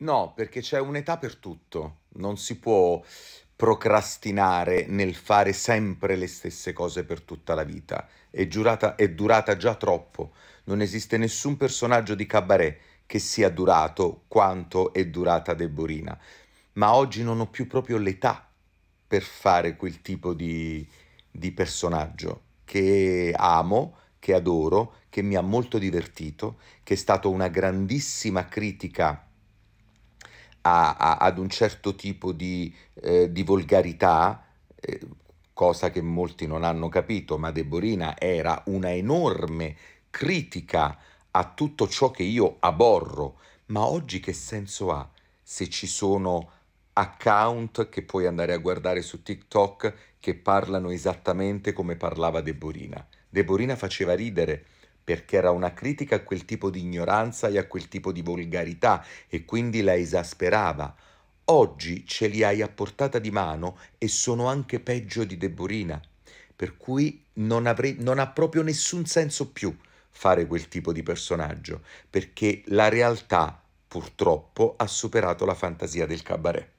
No, perché c'è un'età per tutto, non si può procrastinare nel fare sempre le stesse cose per tutta la vita. È, giurata, è durata già troppo, non esiste nessun personaggio di cabaret che sia durato quanto è durata Deborina, ma oggi non ho più proprio l'età per fare quel tipo di, di personaggio che amo, che adoro, che mi ha molto divertito, che è stata una grandissima critica a, a, ad un certo tipo di, eh, di volgarità, eh, cosa che molti non hanno capito, ma Deborina era una enorme critica a tutto ciò che io aborro. Ma oggi che senso ha se ci sono account che puoi andare a guardare su TikTok che parlano esattamente come parlava Deborina? Deborina faceva ridere perché era una critica a quel tipo di ignoranza e a quel tipo di volgarità e quindi la esasperava. Oggi ce li hai a portata di mano e sono anche peggio di Deborina, per cui non, avrei, non ha proprio nessun senso più fare quel tipo di personaggio, perché la realtà purtroppo ha superato la fantasia del cabaret.